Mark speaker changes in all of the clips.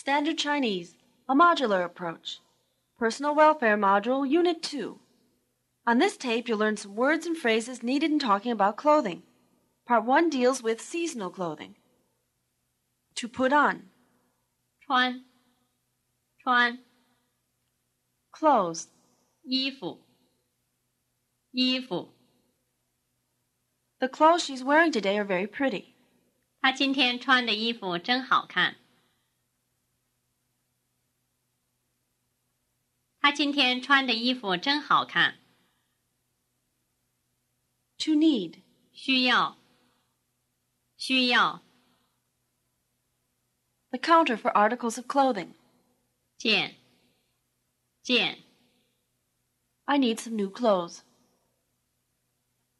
Speaker 1: Standard Chinese, a modular approach. Personal Welfare Module, Unit 2. On this tape, you'll learn some words and phrases needed in talking about clothing. Part 1 deals with seasonal clothing. To put on. 穿,穿. Clothes. 衣
Speaker 2: 服,衣服. The clothes she's wearing today are very pretty. 她今天穿的衣服真好看。他今天穿的衣服真好看。To need 需要需要。The counter for articles of clothing 见见。I need some new clothes。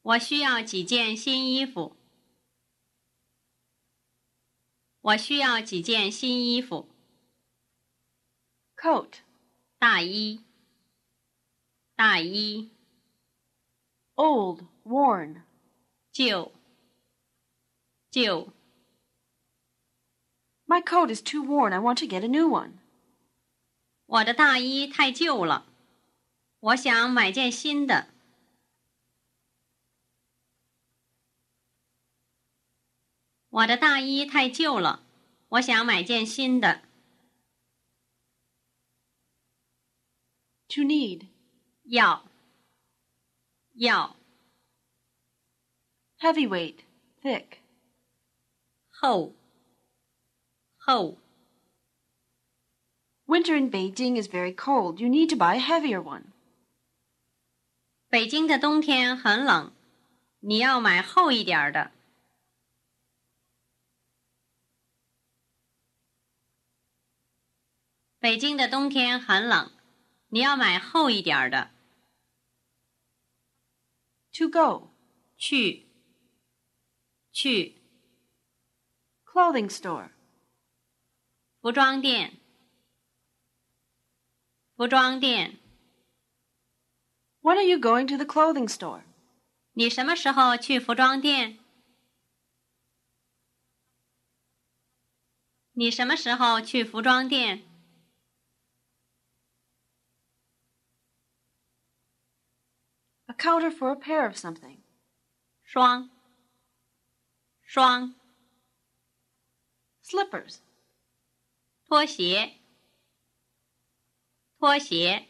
Speaker 2: 我需要几件新衣服。我需要几件新衣服。Coat。大衣，大衣。Old, worn. coat is too worn. I want to get a new one. 我的大衣太旧了，我想买件新的。我的大衣太旧了，我想买件新的。To need.
Speaker 1: 要要 Heavyweight, thick. 厚厚 Winter in Beijing is very cold. You need to buy a heavier one.
Speaker 2: 北京的冬天很冷，你要买厚一点的。北京的冬天很冷。你要买厚一点的。To go，去，去。Clothing store，服装店，服装店。When are you going to the clothing store？你什么时候去服装店？你什么时候去服装店？
Speaker 1: counter for a pair of something. Shuang.
Speaker 2: Slippers. 拖鞋,拖鞋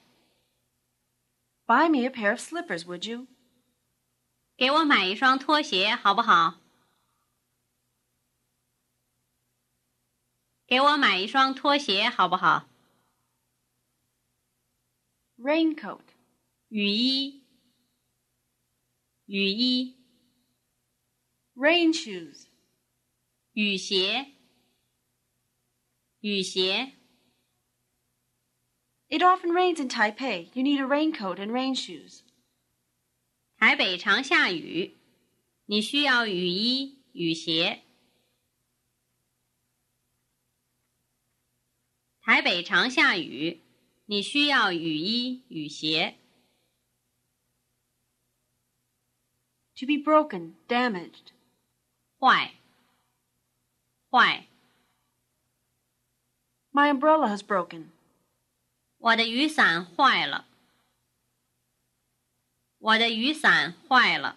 Speaker 2: Buy me a pair of slippers, would you? 给我买一双拖鞋好不好？给我买一双拖鞋好不好？Raincoat，雨衣。雨衣，rain shoes，雨鞋，雨
Speaker 1: 鞋。It often rains in Taipei. You need a raincoat and rain
Speaker 2: shoes. 台北常下雨，你需要雨衣、雨鞋。台北常下雨，你需要雨衣、雨鞋。To be broken, damaged. Why? Why? My umbrella has broken. 我的雨伞坏了。我的雨伞坏了。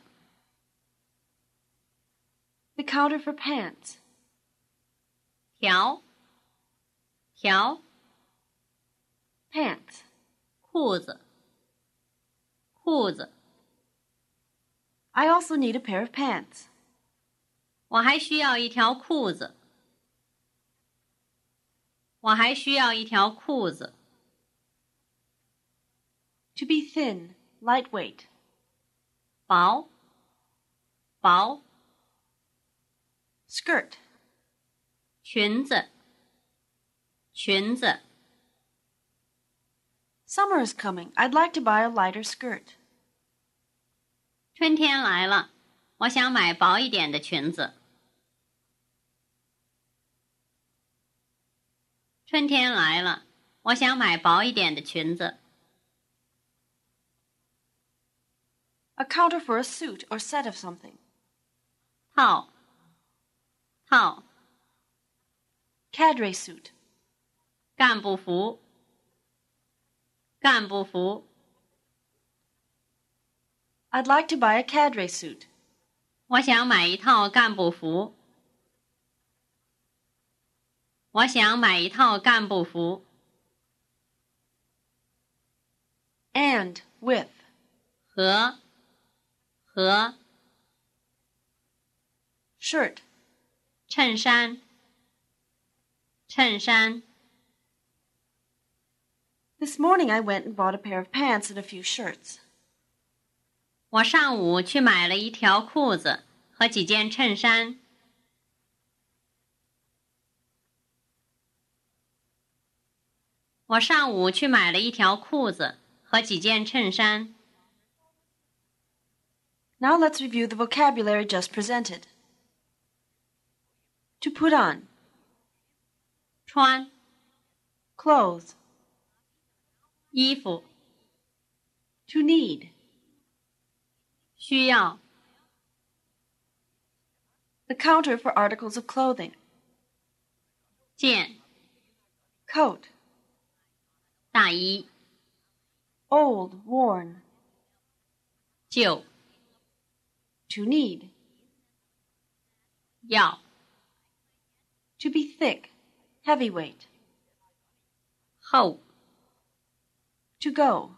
Speaker 2: The counter for pants. 条
Speaker 1: 条裤子
Speaker 2: 裤子。I also need a pair of pants. 我还需要一条裤子。我还需要一条裤子。To be thin, lightweight. 薄，薄。Skirt. 裙子，
Speaker 1: 裙子。Summer is coming. I'd like to buy a lighter
Speaker 2: skirt. 春天来了，我想买薄一点的裙子。春天来了，我想买薄一点的裙子。Account for a suit or set of something，套，套
Speaker 1: ，cadre suit，
Speaker 2: 干部服，干部服。I'd like to buy a cadre suit. 我想买一套干部服。我想买一套干部服。And with 和和 shirt 衬衫衬衫。
Speaker 1: This morning I went and bought a pair of pants and a few
Speaker 2: shirts. 我上午去买了一条裤子和几件衬衫。我上午去买了一条裤子和几件衬衫。Now let's review the vocabulary just presented.
Speaker 1: To put on. 穿 clothes 衣服 to need 需要 the counter for articles of clothing. 件 coat 大衣 old worn 旧 to need 要 to be thick heavyweight 厚 to go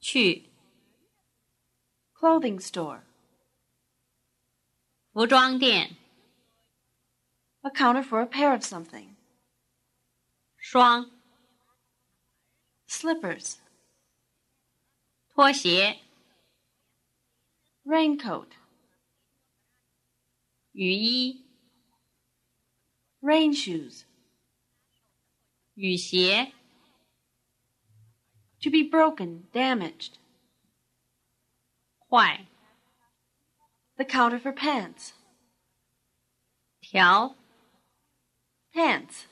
Speaker 1: 去 clothing store, A counter for a pair of something, 双、slippers, 拖鞋、raincoat, rain shoes, to be broken, damaged. Why? The counter for pants. 条 pants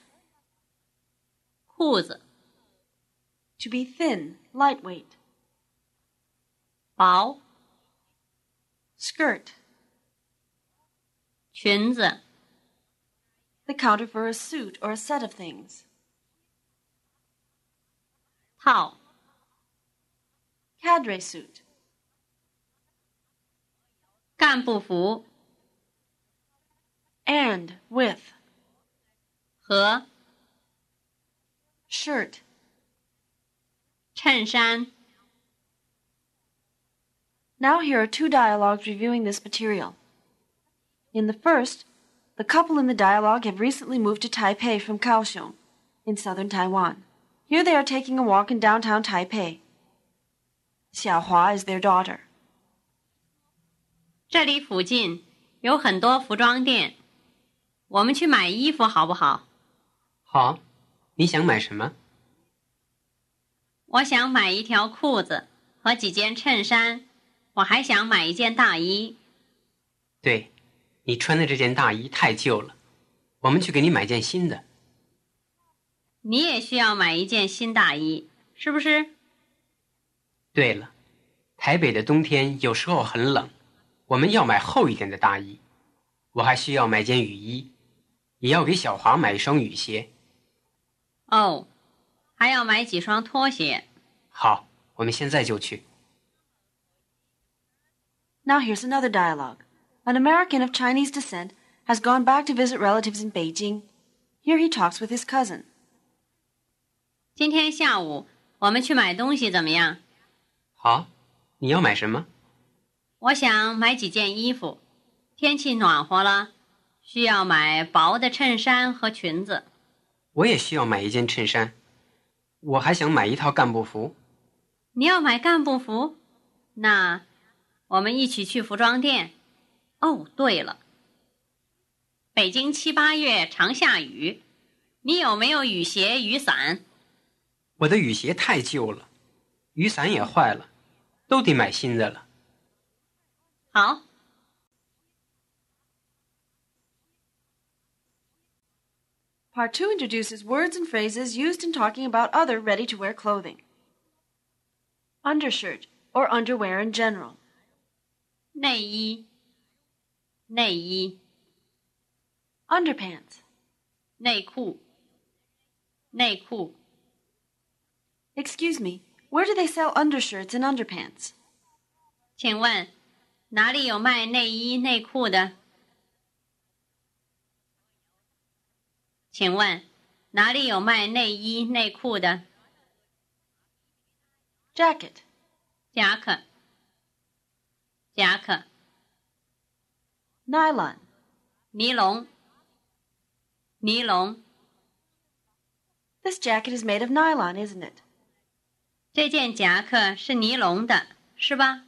Speaker 1: 裤子 to be thin, lightweight 薄 skirt 裙子 the counter for a suit or a set of things 套 cadre suit 干不服。and with 和 shirt 衬衫。Now here are two dialogues reviewing this material. In the first, the couple in the dialogue have recently moved to Taipei from Kaohsiung in southern Taiwan. Here they are taking a walk in downtown Taipei.
Speaker 2: Xiaohua is their daughter. 这里附近有很多服装店，我们去买衣服好不好？
Speaker 3: 好，你想买什么？
Speaker 2: 我想买一条裤子和几件衬衫，我还想买一件大衣。
Speaker 3: 对，你穿的这件大衣太旧了，我们去给你买件新的。
Speaker 2: 你也需要买一件新大衣，是不是？
Speaker 3: 对了，台北的冬天有时候很冷。我们要买厚一点的大衣，我还需要买件雨衣，也要给小华买一双雨鞋。
Speaker 2: 哦，还要买几双拖鞋。
Speaker 3: 好，我们现在就去。
Speaker 1: Now here's another dialogue. An American of Chinese descent has gone back to visit relatives in Beijing. Here he talks with his cousin.
Speaker 2: 今天下午我们去买东西怎么样？
Speaker 3: 好，你要买什么？
Speaker 2: 我想买几件衣服，天气暖和了，需要买薄的衬衫和裙子。
Speaker 3: 我也需要买一件衬衫，我还想买一套干部服。
Speaker 2: 你要买干部服，那我们一起去服装店。哦，对了，北京七八月常下雨，你有没有雨鞋、雨伞？
Speaker 3: 我的雨鞋太旧了，雨伞也坏了，都得买新的了。
Speaker 2: 好。
Speaker 1: Part 2 introduces words and phrases used in talking about other ready to wear clothing. Undershirt or underwear in general. 内衣,内衣. Underpants. 内裤,
Speaker 2: 内裤. Excuse me, where do they sell undershirts and underpants? 请问哪里有卖内衣内裤的？请问，哪里有卖内衣内裤的？Jacket，夹克，夹克。Nylon，尼龙，尼龙。This jacket is made of nylon, isn't it？这件夹克是尼龙的，是吧？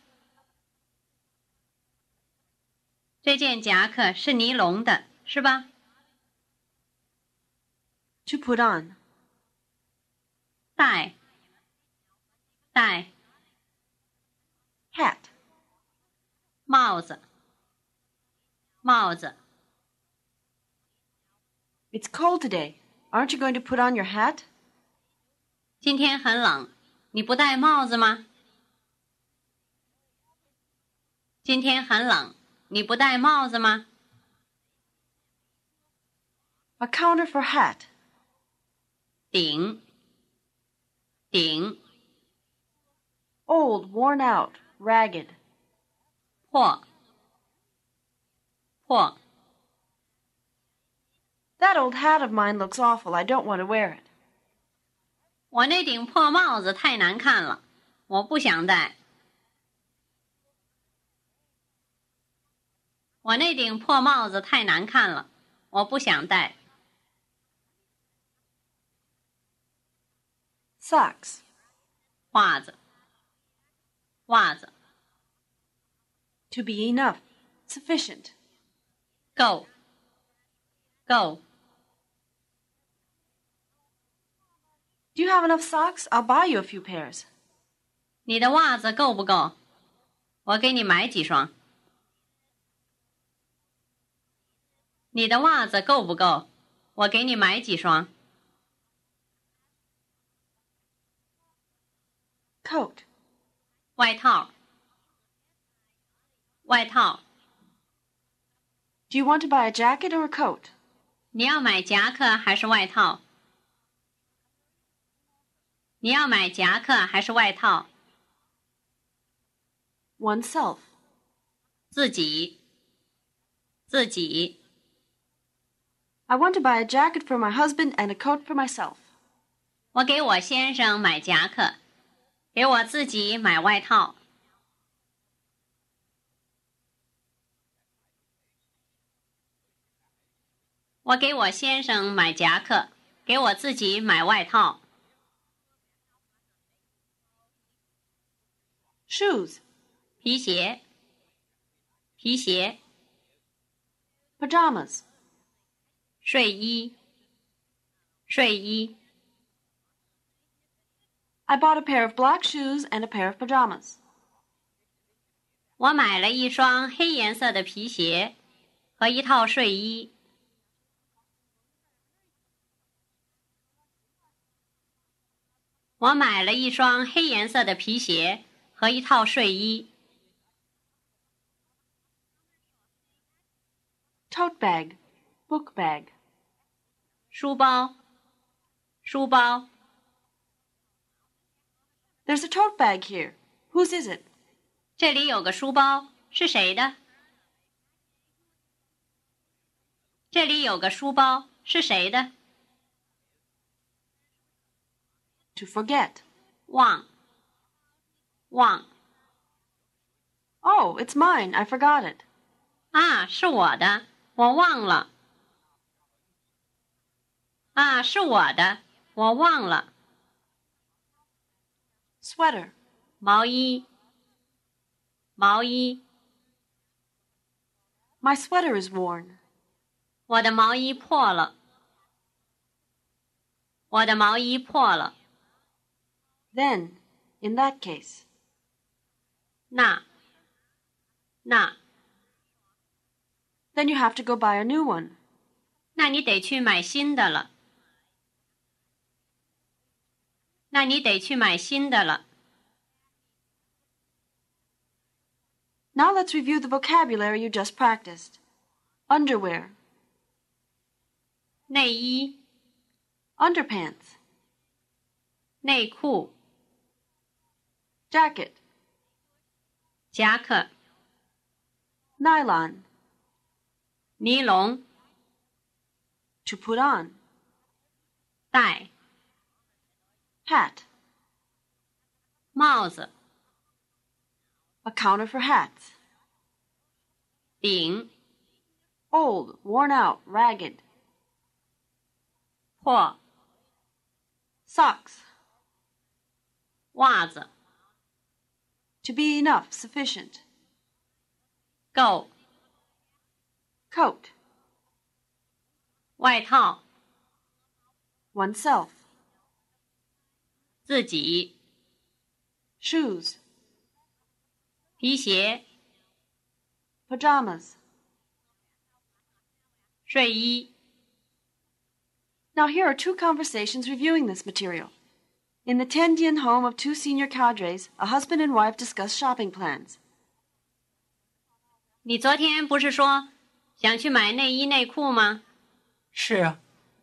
Speaker 2: 这件夹克是尼龙的，是吧？To put on，戴，戴，hat，帽子，帽子。It's cold today. Aren't you going to put on your hat? 今天很冷，你不戴帽子吗？今天很冷。你不戴帽子吗
Speaker 1: ？A counter for hat. Old, worn out, ragged. That
Speaker 2: old hat of mine looks awful. I don't want to wear it. 我那顶破帽子太难看了，我不想戴。我那顶破帽子太难看了，我不想戴。Socks，袜子，袜子。
Speaker 1: To be enough, sufficient. Go. Go.
Speaker 2: Do you have enough socks? I'll buy you a few pairs. 你的袜子够不够？我给你买几双。你的袜子够不够？我给你买几双。coat，外套，外套。Do you want to buy a jacket or a coat？你要买夹克还是外套？你要买夹克还是外套？oneself，自己，自己。I
Speaker 1: want to buy a jacket for my husband and a coat for
Speaker 2: myself. 我给我先生买夹克，给我自己买外套。我给我先生买夹克，给我自己买外套。Shoes，皮鞋，皮鞋。Pajamas。睡衣，睡衣。I bought a pair of black shoes and a pair of pajamas. 我买了一双黑颜色的皮鞋和一套睡衣。我买了一双黑颜色的皮鞋和一套睡衣。Tote bag book bag 书包书包 There's a tote bag here. Whose is it? 这里有个书包，是谁的？这里有个书包，是谁的？To forget. 忘忘
Speaker 1: Oh, it's mine. I forgot it. 啊，是我
Speaker 2: 的，我忘了。啊，是我的，我忘了。sweater，毛衣，毛衣。My sweater is worn，我的毛衣破了，我的毛衣破了。Then, in that case，那，那。Then you have to go buy a new one，那你得去买新的了。那你得去买新的了。
Speaker 1: Now let's review the vocabulary you just practiced. Underwear. 内衣 Underpants. 内裤 Jacket. Nylon. To put on. 带 hat 帽子 a counter for hats 顶 old, worn out, ragged 破 socks 袜子 to be enough, sufficient Go. coat 外套 oneself 自己。shoes，皮鞋。pajamas，睡衣。Now here are two conversations reviewing this material. In the Tendian home of two senior cadres, a husband and wife
Speaker 2: discuss shopping plans. 你昨天不是说想去买内衣内裤吗？
Speaker 3: 是啊，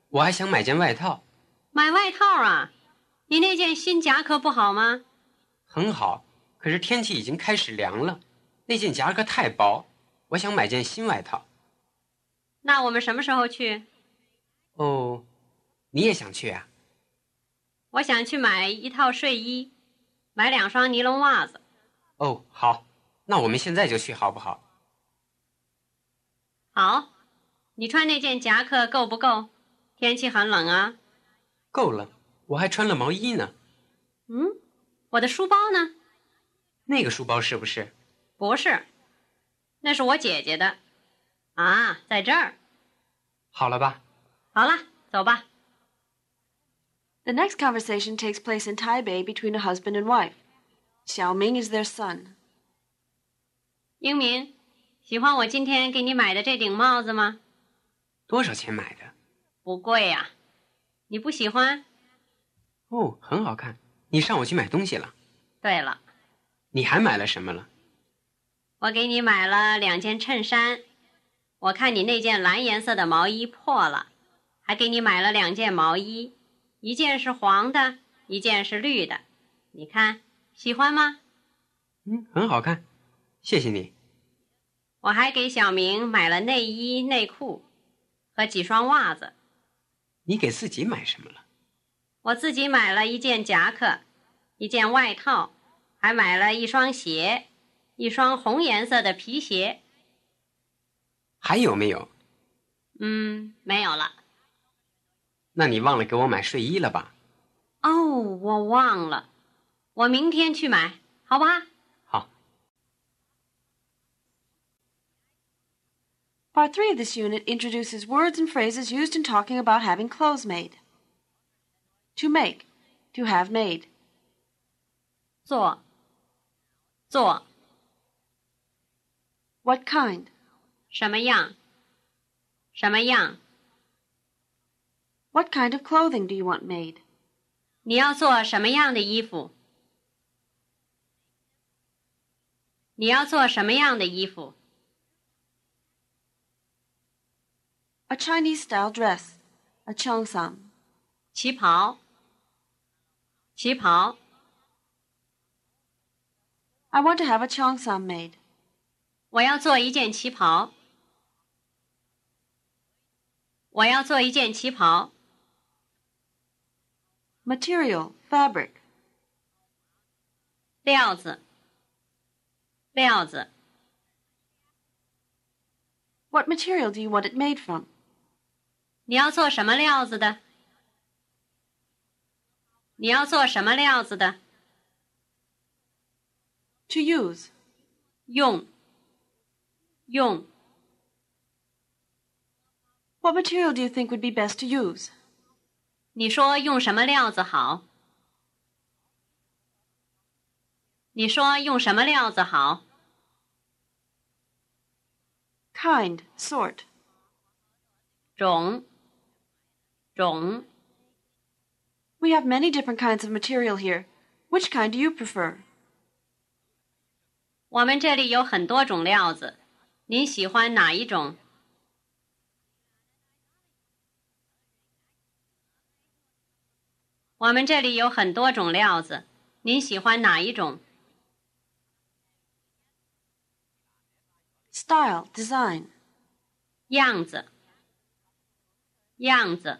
Speaker 3: 我还想买件外套。
Speaker 2: 买外套啊？你那件新夹克不好吗？
Speaker 3: 很好，可是天气已经开始凉了，那件夹克太薄，我想买件新外套。
Speaker 2: 那我们什么时候去？
Speaker 3: 哦，你也想去啊？
Speaker 2: 我想去买一套睡衣，买两双尼龙袜子。
Speaker 3: 哦，好，那我们现在就去，好不好？
Speaker 2: 好，你穿那件夹克够不够？天气很冷啊。
Speaker 3: 够了。我还穿了毛衣呢。
Speaker 2: 嗯，我的书包呢？
Speaker 3: 那个书包是不是？
Speaker 2: 不是，那是我姐姐的。啊，在这儿。好了吧？好了，走吧。
Speaker 1: The next conversation takes place in Taipei between a husband and wife. Xiaoming Ming is
Speaker 2: their son. 英明，喜欢我今天给你买的这顶帽子吗？
Speaker 3: 多少钱买的？
Speaker 2: 不贵呀、啊，你不喜欢？
Speaker 3: 哦，很好看。你上午去买东西了。对了，你还买了什么了？
Speaker 2: 我给你买了两件衬衫。我看你那件蓝颜色的毛衣破了，还给你买了两件毛衣，一件是黄的，一件是绿的。你看喜欢吗？
Speaker 3: 嗯，很好看，谢谢你。
Speaker 2: 我还给小明买了内衣、内裤和几双袜子。
Speaker 3: 你给自己买什么了？
Speaker 2: 我自己买了一件夹克，一件外套，还买了一双鞋，一双红颜色的皮鞋。还有没有？嗯，没有了。
Speaker 3: 那你忘了给我买睡衣了吧？
Speaker 2: 哦，我忘了，我明天去买，好吧？好。Part
Speaker 1: three of this unit introduces words and phrases used in talking about having clothes made to make, to have made.
Speaker 2: 做,做. What kind? 什么样,什么样. What kind of clothing do you want made? A Chinese style dress, a cheongsam，旗袍。旗袍。I want to have a cheongsam made. 我要做一件旗袍。我要做一件旗袍。Material, fabric. 料子，料子。What material do you want it made from? 你要做什么料子的？你要做什么料子的？To use，用，用。What material do you think would be best to use？你说用什么料子好？你说用什么料子好？Kind sort，种，种。We have many different kinds of material
Speaker 1: here. Which
Speaker 2: kind do you prefer? 我们这里有很多种料子，您喜欢哪一种？我们这里有很多种料子，您喜欢哪一种？Style, design，样子，样子。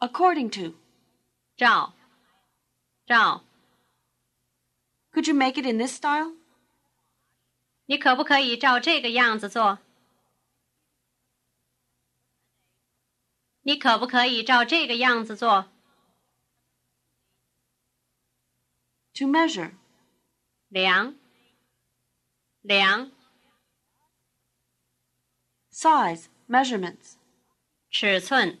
Speaker 2: according to. 照,照. Could you make it in this style? 你可不可以照这个样子做？你可不可以照这个样子做
Speaker 1: ？To measure，量，
Speaker 2: 量。Size measurements，尺寸。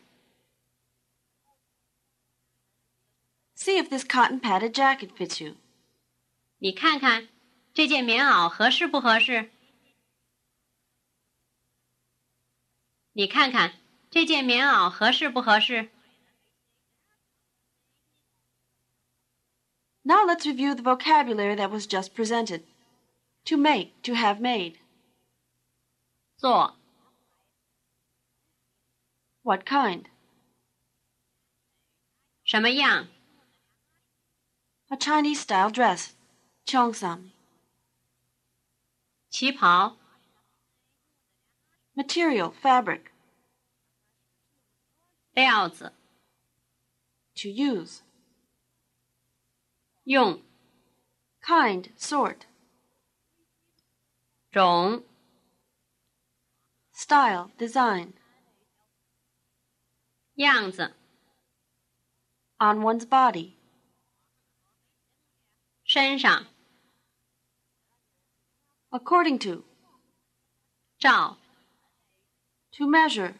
Speaker 2: See if this cotton padded jacket fits you. 你看看，这件棉袄合适不合适？你看看，这件棉袄合适不合适
Speaker 1: ？Now let's review the vocabulary that was just presented. To make, to have made. 做 What kind? 什么样？a Chinese-style dress, cheongsam. pao. material, fabric. 料子 to use. yong. kind, sort. 种 style, design. 样子 on one's body. 身上。according to 照 to measure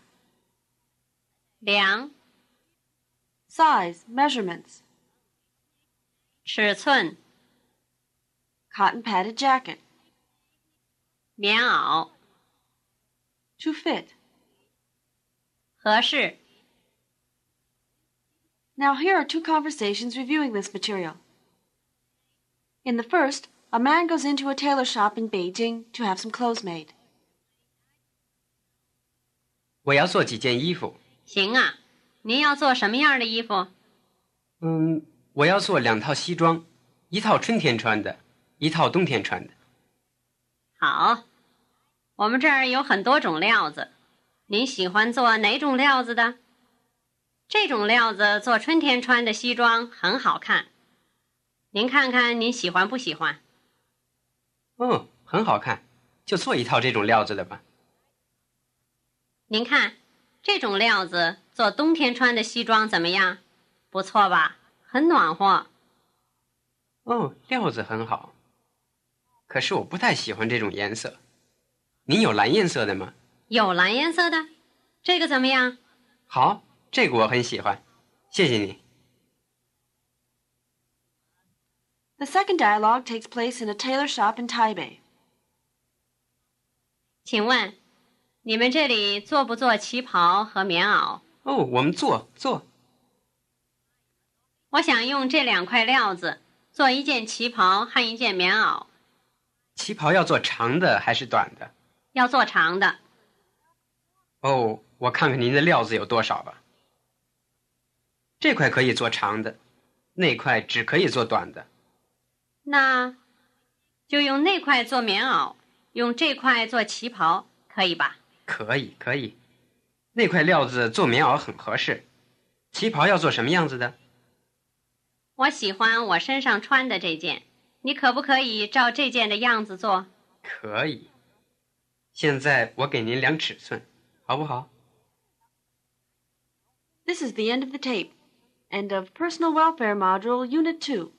Speaker 1: size measurements cotton padded jacket
Speaker 2: 棉袄
Speaker 1: to fit Now here are two conversations reviewing this material. In the first, a man goes into a tailor
Speaker 2: shop in Beijing to have some clothes made.
Speaker 3: 我要做几件衣服。
Speaker 2: 行啊，您要做什么样的衣服？
Speaker 3: 嗯，我要做两套西装，一套春天穿的，一套冬天穿的。
Speaker 2: 好，我们这儿有很多种料子，您喜欢做哪种料子的？这种料子做春天穿的西装很好看。您看看，您喜欢不喜欢？
Speaker 3: 嗯，很好看，就做一套这种料子的吧。
Speaker 2: 您看，这种料子做冬天穿的西装怎么样？不错吧？很暖和。
Speaker 3: 哦，料子很好，可是我不太喜欢这种颜色。您有蓝颜色的吗？
Speaker 2: 有蓝颜色的，这个怎么样？
Speaker 3: 好，这个我很喜欢，谢谢你。
Speaker 1: The second dialogue takes place in a tailor shop in Taipei.
Speaker 2: 请问，你们这里做不做旗袍和棉袄？哦，
Speaker 3: 我们做
Speaker 2: 做。我想用这两块料子做一件旗袍和一件棉袄。
Speaker 3: 旗袍要做长的还是短的？
Speaker 2: 要做长的。
Speaker 3: 哦，我看看您的料子有多少吧。这块可以做长的，那块只可以做短的。
Speaker 2: 那，就用那块做棉袄，用这块做旗袍，可以吧？
Speaker 3: 可以，可以。那块料子做棉袄很合适，旗袍要做什么样子的？
Speaker 2: 我喜欢我身上穿的这件，你可不可以照这件的样子做？
Speaker 3: 可以。现在我给您量尺寸，好不好
Speaker 1: ？This is the end of the tape. End of personal welfare module unit two.